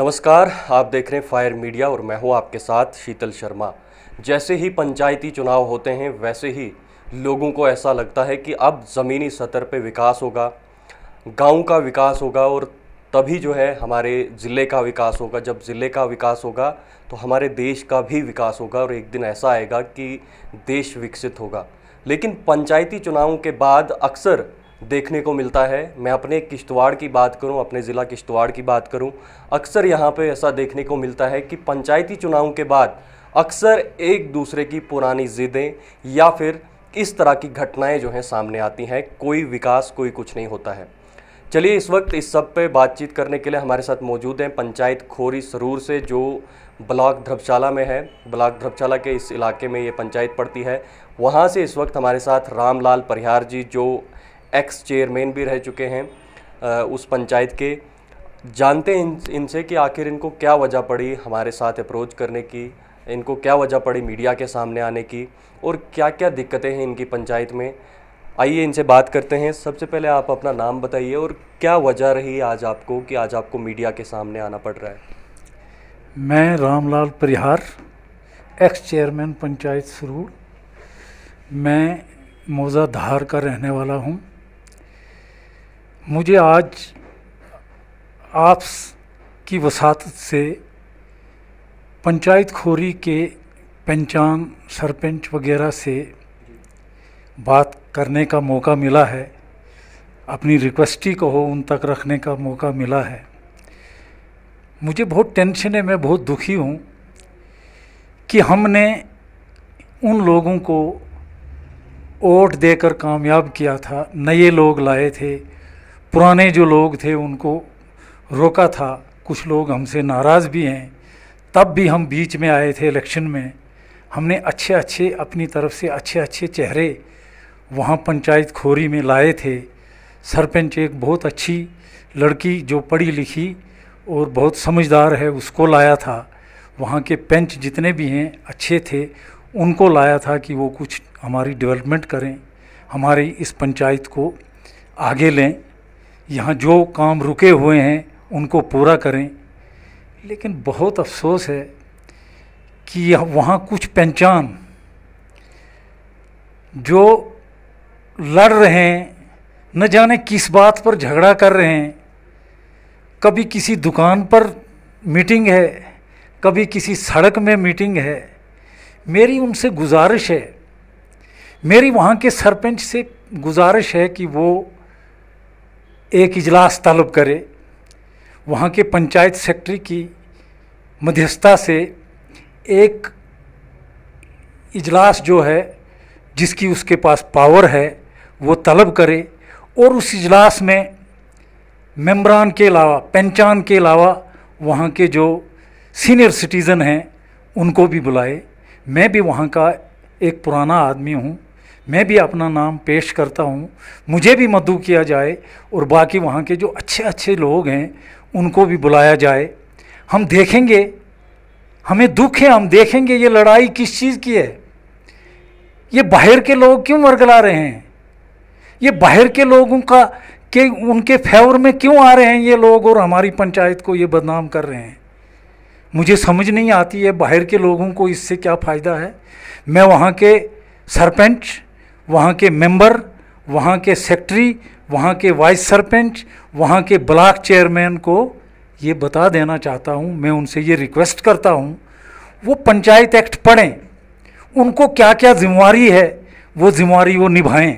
नमस्कार आप देख रहे हैं फायर मीडिया और मैं हूं आपके साथ शीतल शर्मा जैसे ही पंचायती चुनाव होते हैं वैसे ही लोगों को ऐसा लगता है कि अब ज़मीनी सतर पे विकास होगा गांव का विकास होगा और तभी जो है हमारे ज़िले का विकास होगा जब ज़िले का विकास होगा तो हमारे देश का भी विकास होगा और एक दिन ऐसा आएगा कि देश विकसित होगा लेकिन पंचायती चुनावों के बाद अक्सर देखने को मिलता है मैं अपने किश्तवाड़ की बात करूं अपने ज़िला किश्तवाड़ की बात करूं अक्सर यहां पे ऐसा देखने को मिलता है कि पंचायती चुनाव के बाद अक्सर एक दूसरे की पुरानी ज़िदें या फिर इस तरह की घटनाएं जो हैं सामने आती हैं कोई विकास कोई कुछ नहीं होता है चलिए इस वक्त इस सब पे बातचीत करने के लिए हमारे साथ मौजूद हैं पंचायत खोरी सरूर से जो ब्लॉक ध्रबशाला में है ब्लॉक ध्रबशाला के इस इलाके में ये पंचायत पड़ती है वहाँ से इस वक्त हमारे साथ रामलाल परिहार जी जो एक्स चेयरमैन भी रह चुके हैं उस पंचायत के जानते हैं इन, इनसे कि आखिर इनको क्या वजह पड़ी हमारे साथ अप्रोच करने की इनको क्या वजह पड़ी मीडिया के सामने आने की और क्या क्या दिक्कतें हैं इनकी पंचायत में आइए इनसे बात करते हैं सबसे पहले आप अपना नाम बताइए और क्या वजह रही आज आपको कि आज आपको मीडिया के सामने आना पड़ रहा है मैं रामलाल परिहार एक्स चेयरमैन पंचायत सरूर मैं मोज़ा धार का रहने वाला हूँ मुझे आज आप की वसात से पंचायत खोरी के पंचांग सरपंच वगैरह से बात करने का मौका मिला है अपनी रिक्वेस्टी को हो उन तक रखने का मौका मिला है मुझे बहुत टेंशन है मैं बहुत दुखी हूँ कि हमने उन लोगों को वोट देकर कामयाब किया था नए लोग लाए थे पुराने जो लोग थे उनको रोका था कुछ लोग हमसे नाराज़ भी हैं तब भी हम बीच में आए थे इलेक्शन में हमने अच्छे अच्छे अपनी तरफ से अच्छे अच्छे चेहरे वहाँ पंचायत खोरी में लाए थे सरपंच एक बहुत अच्छी लड़की जो पढ़ी लिखी और बहुत समझदार है उसको लाया था वहाँ के पंच जितने भी हैं अच्छे थे उनको लाया था कि वो कुछ हमारी डेवलपमेंट करें हमारी इस पंचायत को आगे लें यहाँ जो काम रुके हुए हैं उनको पूरा करें लेकिन बहुत अफसोस है कि वहाँ कुछ पहचान जो लड़ रहे हैं न जाने किस बात पर झगड़ा कर रहे हैं कभी किसी दुकान पर मीटिंग है कभी किसी सड़क में मीटिंग है मेरी उनसे गुजारिश है मेरी वहाँ के सरपंच से गुजारिश है कि वो एक इजलास तलब करे वहाँ के पंचायत सेक्रेटरी की मध्यस्थता से एक इजलास जो है जिसकी उसके पास पावर है वो तलब करे और उस इजलास में मेम्बरान के अलावा पंचान के अलावा वहाँ के जो सीनियर सिटीज़न हैं उनको भी बुलाए मैं भी वहाँ का एक पुराना आदमी हूँ मैं भी अपना नाम पेश करता हूँ मुझे भी मद्दू किया जाए और बाकी वहाँ के जो अच्छे अच्छे लोग हैं उनको भी बुलाया जाए हम देखेंगे हमें दुख है हम देखेंगे ये लड़ाई किस चीज़ की है ये बाहर के लोग क्यों वर्गला रहे हैं ये बाहर के लोगों का के उनके फेवर में क्यों आ रहे हैं ये लोग और हमारी पंचायत को ये बदनाम कर रहे हैं मुझे समझ नहीं आती है बाहर के लोगों को इससे क्या फ़ायदा है मैं वहाँ के सरपंच वहाँ के मेंबर वहाँ के सेक्रेटरी वहाँ के वाइस सरपंच वहाँ के ब्लॉक चेयरमैन को ये बता देना चाहता हूँ मैं उनसे ये रिक्वेस्ट करता हूँ वो पंचायत एक्ट पढ़ें उनको क्या क्या जिम्मेवारी है वो जिम्मेवारी वो निभाएं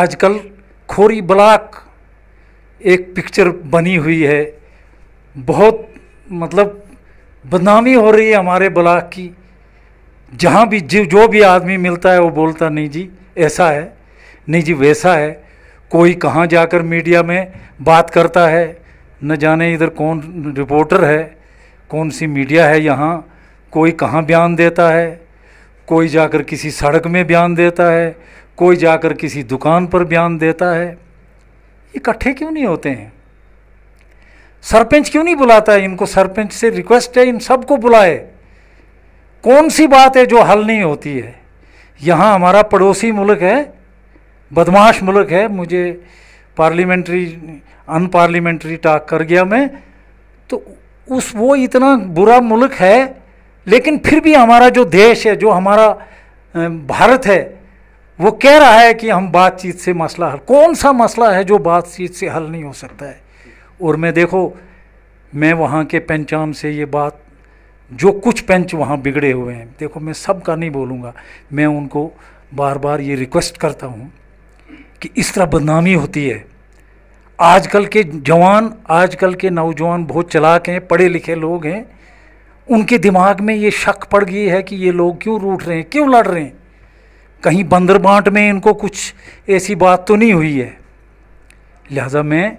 आजकल खोरी ब्लॉक एक पिक्चर बनी हुई है बहुत मतलब बदनामी हो रही है हमारे ब्लॉक की जहाँ भी जो जो भी आदमी मिलता है वो बोलता नहीं जी ऐसा है नहीं जी वैसा है कोई कहाँ जाकर मीडिया में बात करता है न जाने इधर कौन रिपोर्टर है कौन सी मीडिया है यहाँ कोई कहाँ बयान देता है कोई जाकर किसी सड़क में बयान देता है कोई जाकर किसी दुकान पर बयान देता है इकट्ठे क्यों नहीं होते हैं सरपंच क्यों नहीं बुलाता है इनको सरपंच से रिक्वेस्ट है इन सबको बुलाए कौन सी बात है जो हल नहीं होती है यहाँ हमारा पड़ोसी मुल्क है बदमाश मुल्क है मुझे पार्लियामेंट्री अनपार्लियामेंट्री टाक कर गया मैं तो उस वो इतना बुरा मुल्क है लेकिन फिर भी हमारा जो देश है जो हमारा भारत है वो कह रहा है कि हम बातचीत से मसला हल कौन सा मसला है जो बातचीत से हल नहीं हो सकता है और मैं देखो मैं वहाँ के पंचाम से ये बात जो कुछ पंच वहाँ बिगड़े हुए हैं देखो मैं सब का नहीं बोलूँगा मैं उनको बार बार ये रिक्वेस्ट करता हूँ कि इस तरह बदनामी होती है आजकल के जवान आजकल के नौजवान बहुत चलाक हैं पढ़े लिखे लोग हैं उनके दिमाग में ये शक पड़ गई है कि ये लोग क्यों रूठ रहे हैं क्यों लड़ रहे हैं कहीं बंदर बांट में इनको कुछ ऐसी बात तो नहीं हुई है लिहाजा मैं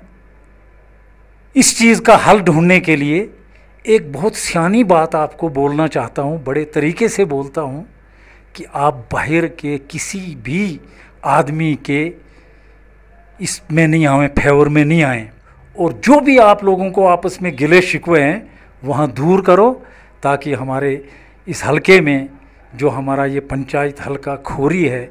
इस चीज़ का हल ढूंढने के लिए एक बहुत सियानी बात आपको बोलना चाहता हूँ बड़े तरीके से बोलता हूँ कि आप बाहर के किसी भी आदमी के इसमें नहीं आए फेवर में नहीं आए और जो भी आप लोगों को आपस में गिले शिकवे हैं वहाँ दूर करो ताकि हमारे इस हलके में जो हमारा ये पंचायत हलका खोरी है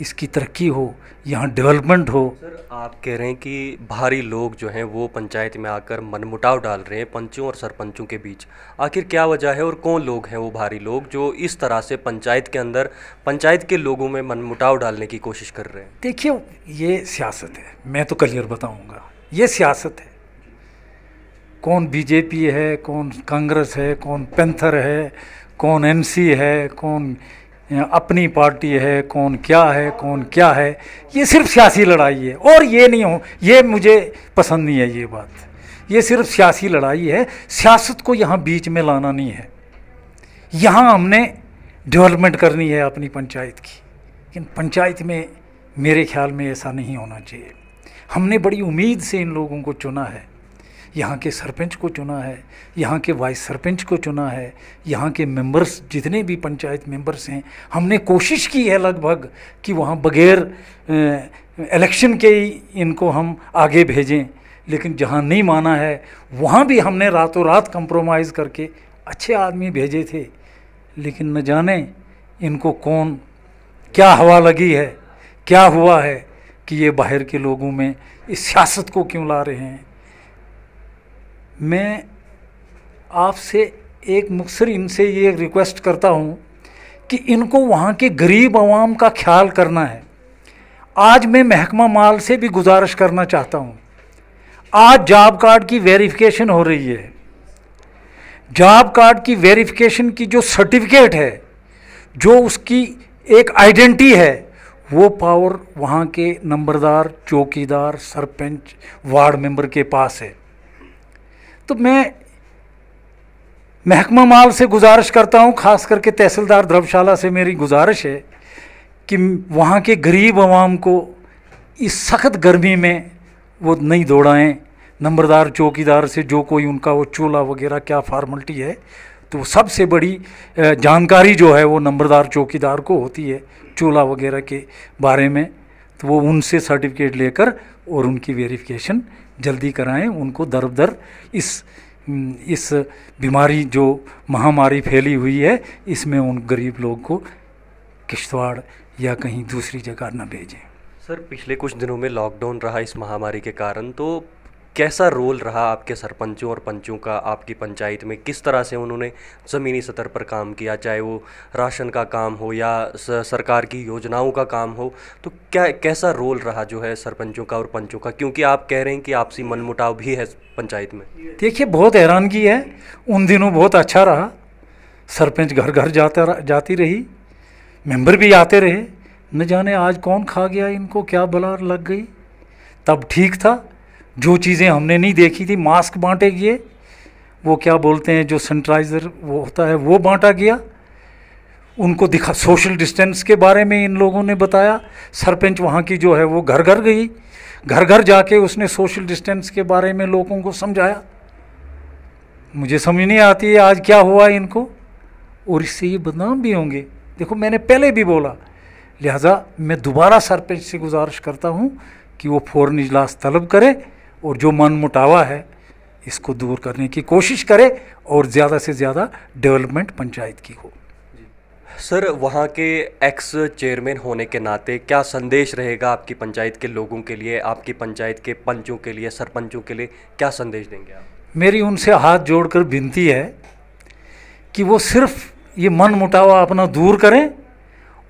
इसकी तरक्की हो यहाँ डेवलपमेंट हो सर आप कह रहे हैं कि बाहरी लोग जो हैं वो पंचायत में आकर मनमुटाव डाल रहे हैं पंचों और सरपंचों के बीच आखिर क्या वजह है और कौन लोग हैं वो बाहरी लोग जो इस तरह से पंचायत के अंदर पंचायत के लोगों में मनमुटाव डालने की कोशिश कर रहे हैं देखिए ये सियासत है मैं तो क्लियर बताऊँगा ये सियासत है कौन बीजेपी है कौन कांग्रेस है कौन पेंथर है कौन एनसी है कौन अपनी पार्टी है कौन क्या है कौन क्या है ये सिर्फ सियासी लड़ाई है और ये नहीं हो ये मुझे पसंद नहीं है ये बात ये सिर्फ सियासी लड़ाई है सियासत को यहाँ बीच में लाना नहीं है यहाँ हमने डेवलपमेंट करनी है अपनी पंचायत की लेकिन पंचायत में मेरे ख्याल में ऐसा नहीं होना चाहिए हमने बड़ी उम्मीद से इन लोगों को चुना है यहाँ के सरपंच को चुना है यहाँ के वाइस सरपंच को चुना है यहाँ के मेंबर्स जितने भी पंचायत मेंबर्स हैं हमने कोशिश की है लगभग कि वहाँ बगैर इलेक्शन के ही इनको हम आगे भेजें लेकिन जहाँ नहीं माना है वहाँ भी हमने रातों रात कंप्रोमाइज़ करके अच्छे आदमी भेजे थे लेकिन न जाने इनको कौन क्या हवा लगी है क्या हुआ है कि ये बाहर के लोगों में इस सियासत को क्यों ला रहे हैं मैं आपसे एक मुखसर इनसे ये रिक्वेस्ट करता हूँ कि इनको वहाँ के गरीब आवाम का ख्याल करना है आज मैं महकमा माल से भी गुजारिश करना चाहता हूँ आज जॉब कार्ड की वेरिफिकेशन हो रही है जॉब कार्ड की वेरिफिकेशन की जो सर्टिफिकेट है जो उसकी एक आइडेंटिटी है वो पावर वहाँ के नंबरदार चौकीदार सरपंच वार्ड मेंबर के पास है तो मैं महकमा माल से गुजारिश करता हूँ ख़ास करके तहसीलदार धर्मशाला से मेरी गुजारिश है कि वहाँ के गरीब आवाम को इस सख्त गर्मी में वो नहीं दौड़ाएँ नंबरदार चौकीदार से जो कोई उनका वो चूल्हा वगैरह क्या फार्मलिटी है तो सबसे बड़ी जानकारी जो है वो नंबरदार चौकीदार को होती है चूल्हा वगैरह के बारे में तो वो उनसे सर्टिफिकेट लेकर और उनकी वेरिफिकेशन जल्दी कराएं उनको दर दर इस इस बीमारी जो महामारी फैली हुई है इसमें उन गरीब लोग को किश्तवाड़ या कहीं दूसरी जगह न भेजें सर पिछले कुछ दिनों में लॉकडाउन रहा इस महामारी के कारण तो कैसा रोल रहा आपके सरपंचों और पंचों का आपकी पंचायत में किस तरह से उन्होंने ज़मीनी सतर पर काम किया चाहे वो राशन का काम हो या सरकार की योजनाओं का काम हो तो क्या कैसा रोल रहा जो है सरपंचों का और पंचों का क्योंकि आप कह रहे हैं कि आपसी मनमुटाव भी है पंचायत में देखिए बहुत हैरानगी है उन दिनों बहुत अच्छा रहा सरपंच घर घर जाता जाती रही मेंबर भी आते रहे न जाने आज कौन खा गया इनको क्या बला लग गई तब ठीक था जो चीज़ें हमने नहीं देखी थी मास्क बांटे गए वो क्या बोलते हैं जो सैनिटाइज़र वो होता है वो बांटा गया उनको दिखा सोशल डिस्टेंस के बारे में इन लोगों ने बताया सरपंच वहाँ की जो है वो घर घर गई घर घर जाके उसने सोशल डिस्टेंस के बारे में लोगों को समझाया मुझे समझ नहीं आती है आज क्या हुआ इनको और इससे ये बदनाम भी होंगे देखो मैंने पहले भी बोला लिहाजा मैं दोबारा सरपंच से गुजारिश करता हूँ कि वो फ़ौरन इजलास तलब करे और जो मन मुटावा है इसको दूर करने की कोशिश करें और ज़्यादा से ज़्यादा डेवलपमेंट पंचायत की हो सर वहाँ के एक्स चेयरमैन होने के नाते क्या संदेश रहेगा आपकी पंचायत के लोगों के लिए आपकी पंचायत के पंचों के लिए सरपंचों के लिए क्या संदेश देंगे आप मेरी उनसे हाथ जोड़कर विनती है कि वो सिर्फ ये मन मुटावा अपना दूर करें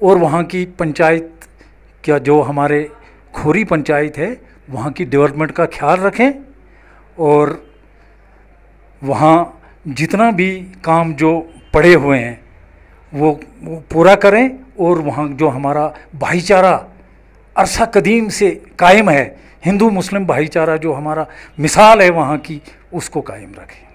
और वहाँ की पंचायत क्या जो हमारे खोरी पंचायत है वहाँ की डेवलपमेंट का ख्याल रखें और वहाँ जितना भी काम जो पड़े हुए हैं वो, वो पूरा करें और वहाँ जो हमारा भाईचारा अरसा कदीम से कायम है हिंदू मुस्लिम भाईचारा जो हमारा मिसाल है वहाँ की उसको कायम रखें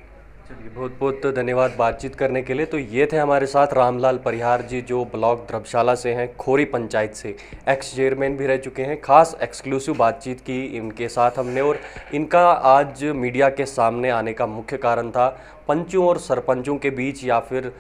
बहुत बहुत धन्यवाद बातचीत करने के लिए तो ये थे हमारे साथ रामलाल परिहार जी जो ब्लॉक धर्मशाला से हैं खोरी पंचायत से एक्स चेयरमैन भी रह चुके हैं खास एक्सक्लूसिव बातचीत की इनके साथ हमने और इनका आज मीडिया के सामने आने का मुख्य कारण था पंचों और सरपंचों के बीच या फिर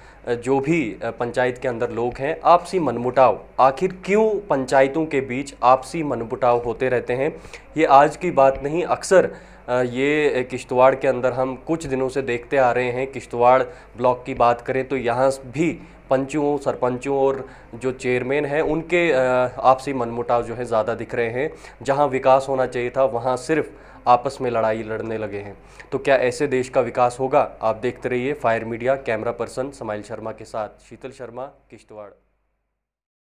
जो भी पंचायत के अंदर लोग हैं आपसी मनमुटाव आखिर क्यों पंचायतों के बीच आपसी मनमुटाव होते रहते हैं ये आज की बात नहीं अक्सर ये किश्तवाड़ के अंदर हम कुछ दिनों से देखते आ रहे हैं किश्तवाड़ ब्लॉक की बात करें तो यहाँ भी पंचों सरपंचों और जो चेयरमैन हैं उनके आपसी मनमुटाव जो है ज़्यादा दिख रहे हैं जहाँ विकास होना चाहिए था वहाँ सिर्फ आपस में लड़ाई लड़ने लगे हैं तो क्या ऐसे देश का विकास होगा आप देखते रहिए फायर मीडिया कैमरा पर्सन समाइल शर्मा के साथ शीतल शर्मा किश्तवाड़